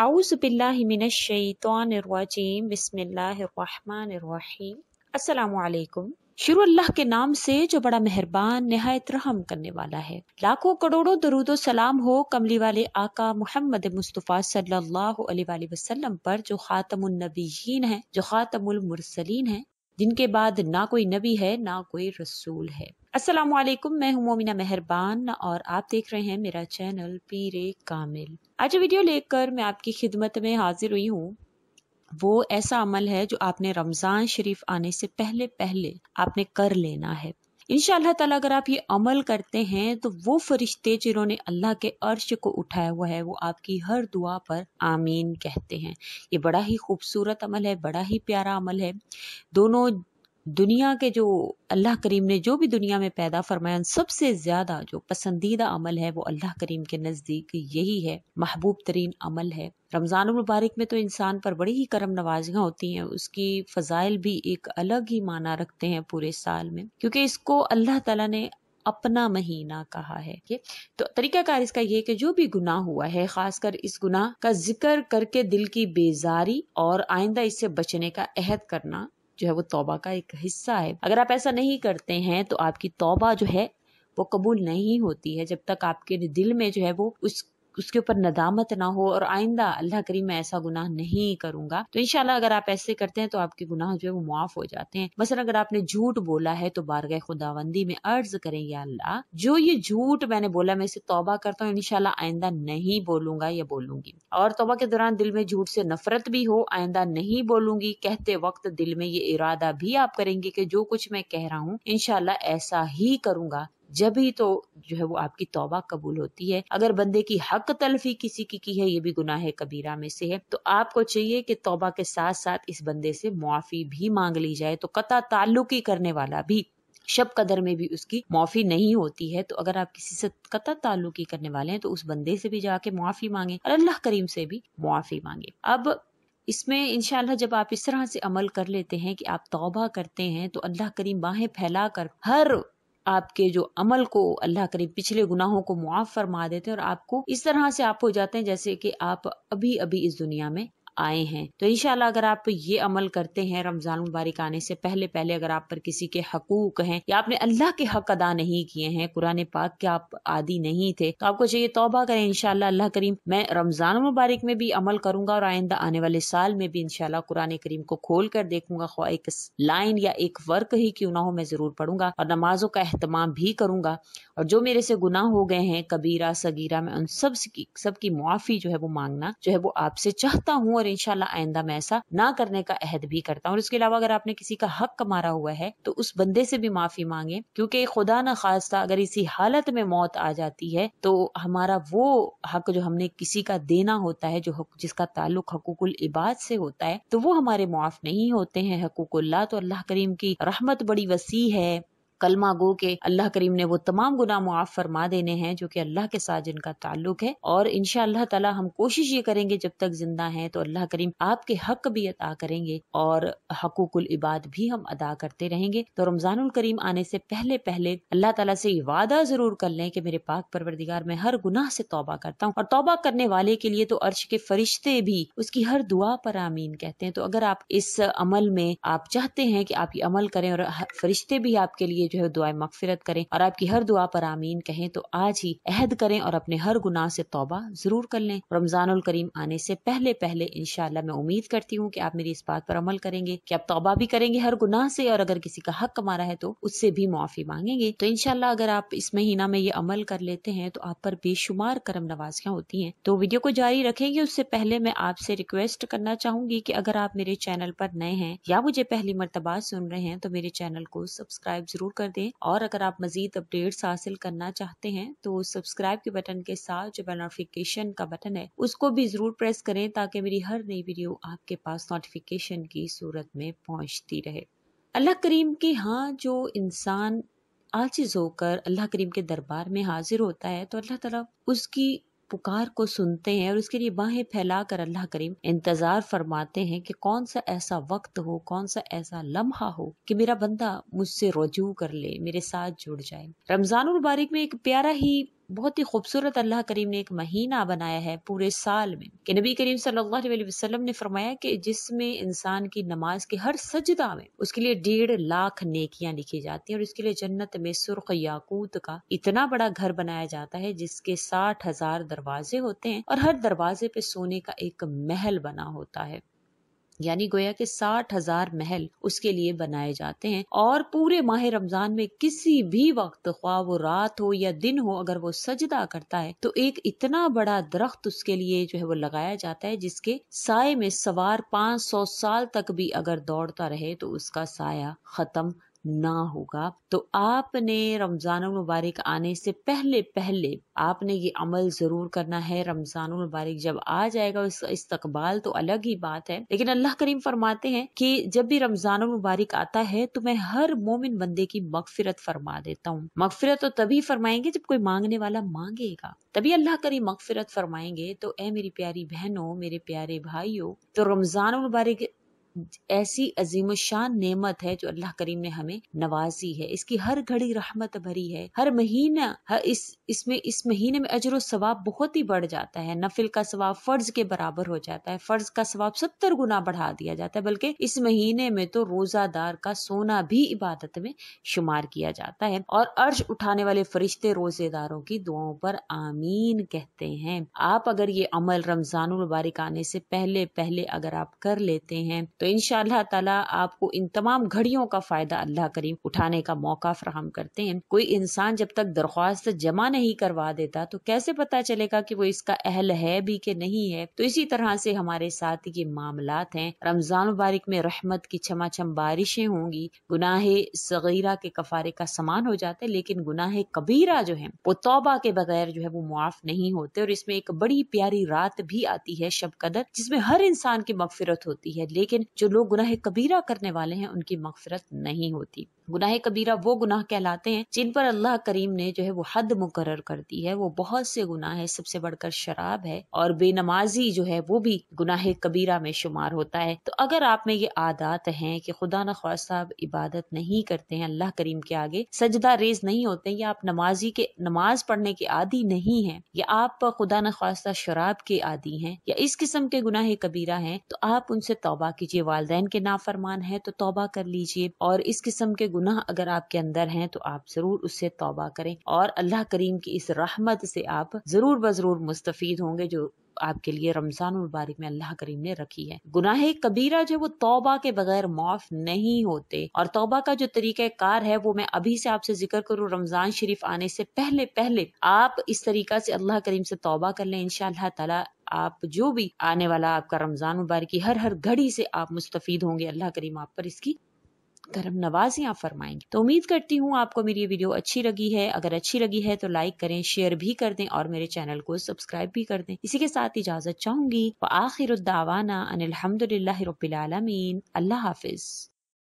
आउज़बिल्लिमिनशैतवानरवाजीम शुरू अल्लाह के नाम से जो बड़ा मेहरबान नहायत रहम करने वाला है लाखों करोड़ों दरुदो सलाम हो कमली वाले आका मोहम्मद मुस्तफ़ा सल्लल्लाहु अलैहि वसल्लम पर जो खातमीन है जो ख़ातमुल मुरसलीन है जिनके बाद ना कोई नबी है ना कोई रसूल है अस्सलाम वालेकुम मैं हूं मोमिना मेहरबान और आप देख रहे हैं मेरा चैनल पीरे कामिल आज वीडियो लेकर मैं आपकी खिदमत में हाजिर हुई हूँ वो ऐसा अमल है जो आपने रमज़ान शरीफ आने से पहले पहले आपने कर लेना है इनशाला ताला अगर आप ये अमल करते हैं तो वो फरिश्ते जिन्होंने अल्लाह के अर्श को उठाया हुआ है वो आपकी हर दुआ पर आमीन कहते हैं ये बड़ा ही खूबसूरत अमल है बड़ा ही प्यारा अमल है दोनों दुनिया के जो अल्लाह करीम ने जो भी दुनिया में पैदा फरमाया उन सबसे ज़्यादा जो पसंदीदा अमल है वो अल्लाह करीम के नज़दीक यही है महबूब तरीन अमल है रमज़ान मुबारक में तो इंसान पर बड़ी ही करम नवाजियाँ होती हैं उसकी फ़जाइल भी एक अलग ही माना रखते हैं पूरे साल में क्योंकि इसको अल्लाह तला ने अपना महीना कहा है ये तो तरीकाकार इसका यह कि जो भी गुनाह हुआ है खासकर इस गुनाह का जिक्र करके दिल की बेजारी और आइंदा इससे बचने का अहद करना जो है वो तोबा का एक हिस्सा है अगर आप ऐसा नहीं करते हैं तो आपकी तोबा जो है वो कबूल नहीं होती है जब तक आपके दिल में जो है वो उस उसके ऊपर नदामत ना हो और आइंदा अल्लाह करीम मैं ऐसा गुनाह नहीं करूंगा तो इनशाला अगर आप ऐसे करते हैं तो आपके गुनाह जो है वो मुआफ हो जाते हैं मसलन अगर आपने झूठ बोला है तो बारगह खुदाबंदी में अर्ज करें या अल्लाह जो ये झूठ मैंने बोला मैं इसे तौबा करता हूँ इनशाला आइंदा नहीं बोलूंगा या बोलूंगी और तौबा के दौरान दिल में झूठ से नफरत भी हो आइंदा नहीं बोलूंगी कहते वक्त दिल में ये इरादा भी आप करेंगे कि जो कुछ मैं कह रहा हूँ इनशाला ऐसा ही करूंगा जब ही तो जो है वो आपकी तौबा कबूल होती है अगर बंदे की हक तलफी किसी की की है ये भी गुनाह कबीरा में से है तो आपको चाहिए कि तौबा के साथ साथ इस बंदे से मुआफ़ी भी मांग ली जाए तो कता ताल्लुकी करने वाला भी शब कदर में भी उसकी माफ़ी नहीं होती है तो अगर आप किसी से कता ताल्लुकी करने वाले हैं तो उस बंदे से भी जाके मुआफ़ी मांगे और अल्लाह करीम से भी मुआफ़ी मांगे अब इसमें इनशाला जब आप इस तरह से अमल कर लेते हैं कि आप तौबा करते हैं तो अल्लाह करीम बाहें फैला कर हर आपके जो अमल को अल्लाह करीब पिछले गुनाहों को मुआफ़ फरमा देते हैं और आपको इस तरह से आप हो जाते हैं जैसे कि आप अभी अभी इस दुनिया में आए हैं तो इनशाला अगर आप ये अमल करते हैं रमज़ान मुबारक आने से पहले पहले अगर आप पर किसी के हकूक हैं या आपने अल्लाह के हक अदा नहीं किए हैं कुरान पाक के आप आदि नहीं थे तो आपको चाहिए तोबा करें इनशाला अल्लाह करीम मैं रमज़ान मुबारक में भी अमल करूंगा और आइंदा आने वाले साल में भी इनशाला कुरान करीम को खोल कर देखूंगा ख्वा एक लाइन या एक वर्क ही क्यों ना हो मैं ज़रूर पढ़ूंगा और नमाजों का अहतमाम भी करूंगा और जो मेरे से गुनाह हो गए हैं कबीरा सगीरा मैं उन सब सबकी मुआफ़ी जो है वो मांगना जो है वो आपसे चाहता हूँ और इनशाला आइंदा मैं ऐसा ना करने का अहद भी करता हूँ और अलावा अगर आपने किसी का हक मारा हुआ है तो उस बंदे से भी माफी मांगे क्योंकि खुदा न खास्ता अगर इसी हालत में मौत आ जाती है तो हमारा वो हक जो हमने किसी का देना होता है जो जिसका ताल्लुक हकूकुल इबाद से होता है तो वो हमारे मुआफ नहीं होते हैं हकूकुल्ला तो अल्लाह करीम की रहमत बड़ी वसी है कलमा गो के अल्लाह करीम ने वो तमाम गुना मुआफ़ फरमा देने हैं जो कि अल्लाह के साथ जिनका ताल्लुक है और इन तला हम कोशिश ये करेंगे जब तक जिंदा हैं तो अल्लाह करीम आपके हक भी अदा करेंगे और हकूकुल इबाद भी हम अदा करते रहेंगे तो रमज़ानुल करीम आने से पहले पहले अल्लाह तला से वादा ज़रूर कर लें कि मेरे पाक परवरदिगार में हर गुनाह से तौबा करता हूँ और तौबा करने वाले के लिए तो अर्श के फरिश्ते भी उसकी हर दुआ पर आमीन कहते हैं तो अगर आप इस अमल में आप चाहते हैं कि आप ये अमल करें और फरिश्ते भी आपके लिए जो है दुआ मकफिरत करें और आपकी हर दुआ पर आमीन कहें तो आज ही अहद करें और अपने हर गुनाह से तोबा जरूर कर लें रमजान करीम आने से पहले पहले इनशाला मैं उम्मीद करती हूँ की आप मेरी इस बात पर अमल करेंगे की आप तोबा भी करेंगे हर गुनाह से और अगर किसी का हक कमारा है तो उससे भी मुआफ़ी मांगेंगे तो इनशाला अगर आप इस महीना में ये अमल कर लेते हैं तो आप पर बेशुमार करम नवाजियाँ होती हैं तो वीडियो को जारी रखेंगे उससे पहले मैं आपसे रिक्वेस्ट करना चाहूंगी कि अगर आप मेरे चैनल पर नए हैं या मुझे पहली मरतबा सुन रहे हैं तो मेरे चैनल को सब्सक्राइब जरूर कर दें और अगर आप मजीद अपडेट्स हासिल करना चाहते हैं तो सब्सक्राइब के बटन के साथ जो नोटिफिकेशन का बटन है उसको भी ज़रूर प्रेस करें ताकि मेरी हर नई वीडियो आपके पास नोटिफिकेशन की सूरत में पहुँचती रहे अल्लाह करीम के हाँ जो इंसान आजिज होकर अल्लाह करीम के दरबार में हाजिर होता है तो अल्लाह तला उसकी पुकार को सुनते हैं और उसके लिए बाहें फैलाकर अल्लाह करीम इंतजार फरमाते हैं कि कौन सा ऐसा वक्त हो कौन सा ऐसा लम्हा हो कि मेरा बंदा मुझसे रजू कर ले मेरे साथ जुड़ जाए रमजान मुबारक में एक प्यारा ही बहुत ही खूबसूरत अल्लाह करीम ने एक महीना बनाया है पूरे साल में कि नबी करीम सल्लल्लाहु अलैहि वसल्लम ने फरमाया कि जिसमें इंसान की नमाज के हर सजदा में उसके लिए डेढ़ लाख नेकियां लिखी जाती हैं और इसके लिए जन्नत में सुर्ख याकूत का इतना बड़ा घर बनाया जाता है जिसके साठ हजार दरवाजे होते हैं और हर दरवाजे पे सोने का एक महल बना होता है यानी गोया के साठ हजार महल उसके लिए बनाए जाते हैं और पूरे माह रमजान में किसी भी वक्त ख्वाह वो रात हो या दिन हो अगर वो सजदा करता है तो एक इतना बड़ा दरख्त उसके लिए जो है वो लगाया जाता है जिसके साय में सवार पांच सौ साल तक भी अगर दौड़ता रहे तो उसका साया खत्म ना होगा तो आपने रमज़ान मुबारक आने से पहले पहले आपने ये अमल ज़रूर करना है रमज़ान मुबारक जब आ जाएगा उसका इस्तकबाल तो अलग ही बात है लेकिन अल्लाह करीम फरमाते हैं कि जब भी रमज़ान मुबारक आता है तो मैं हर मोमिन बंदे की मगफिरत फरमा देता हूँ मगफिरत तो तभी फरमाएंगे जब कोई मांगने वाला मांगेगा तभी अल्लाह करीम मगफिरत फरमाएंगे तो ऐ मेरी प्यारी बहनों मेरे प्यारे भाइयों तो रमज़ान मुबारक ऐसी अजीम शान नेमत है जो अल्लाह करीम ने हमें नवाजी है इसकी हर घड़ी रहमत भरी है हर महीना हर इस इसमें इस महीने में अजर सवाब बहुत ही बढ़ जाता है नफिल का सवाब फर्ज के बराबर हो जाता है फर्ज का सवाब सत्तर गुना बढ़ा दिया जाता है बल्कि इस महीने में तो रोजादार का सोना भी इबादत में शुमार किया जाता है और अर्ज उठाने वाले फरिश्ते रोजेदारों की दुआओं पर आमीन कहते हैं आप अगर ये अमल रमजान आने से पहले पहले अगर आप कर लेते हैं तो इन ताला आपको इन तमाम घड़ियों का फ़ायदा अल्लाह करीम उठाने का मौका फ्राहम करते हैं कोई इंसान जब तक दरख्वास्त जमा नहीं करवा देता तो कैसे पता चलेगा कि वो इसका अहल है भी कि नहीं है तो इसी तरह से हमारे साथ ये मामला हैं रमज़ान मुबारक में रहमत की छमा छम बारिशें होंगी गुनाह सगीरा के कफारे का सामान हो जाते हैं लेकिन गुनाह कबीरा जो है वो तोबा के बगैर जो है वो मुआफ नहीं होते और इसमें एक बड़ी प्यारी रात भी आती है शब कदर जिसमें हर इंसान की मफफरत होती है लेकिन जो लोग गुनाह कबीरा करने वाले हैं उनकी मगफरत नहीं होती गुनाह कबीरा वो गुनाह कहलाते हैं जिन पर अल्लाह करीम ने जो है वो हद मुकर कर दी है वो बहुत से गुनाह है सबसे बढ़कर शराब है और बेनमाजी जो है वो भी गुनाह कबीरा में शुमार होता है तो अगर आप में ये आदात है कि खुदा न ख्वासा इबादत नहीं करते हैं अल्लाह करीम के आगे सजदा रेज नहीं होते या आप नमाजी के नमाज पढ़ने के आदि नहीं है या आप खुदा न ख्वास्ता शराब के आदि हैं या इस किस्म के गुनाह कबीरा हैं तो आप उनसे तोबा कीजिए वालदेन के नाफरमान है तो तौबा कर लीजिए और इस किस्म के गुनाह अगर आपके अंदर हैं तो आप जरूर उससे तोबा करें और अल्लाह करीम की इस रहमत से आप जरूर ब जरूर मुस्तफ़ होंगे जो आपके लिए रमज़ान मुबारक में अल्लाह करीम ने रखी है गुनाह कबीरा जो वो तोबा के बगैर माफ नहीं होते और तोबा का जो कार है वो मैं अभी से आपसे जिक्र करूँ रमज़ान शरीफ आने से पहले पहले आप इस तरीका से अल्लाह करीम से तोबा कर लें इनशा तला आप जो भी आने वाला आपका रमज़ान मुबारक की हर हर घड़ी से आप मुस्तफ़ होंगे अल्लाह करीम आप पर इसकी करम नवाजियाँ फरमाएंगे तो उम्मीद करती हूँ आपको मेरी ये वीडियो अच्छी लगी है अगर अच्छी लगी है तो लाइक करें शेयर भी कर दें और मेरे चैनल को सब्सक्राइब भी कर दें इसी के साथ इजाजत चाहूंगी आखिर दावाना अनिलहमदल रबीआलमीन अल्लाह हाफिज़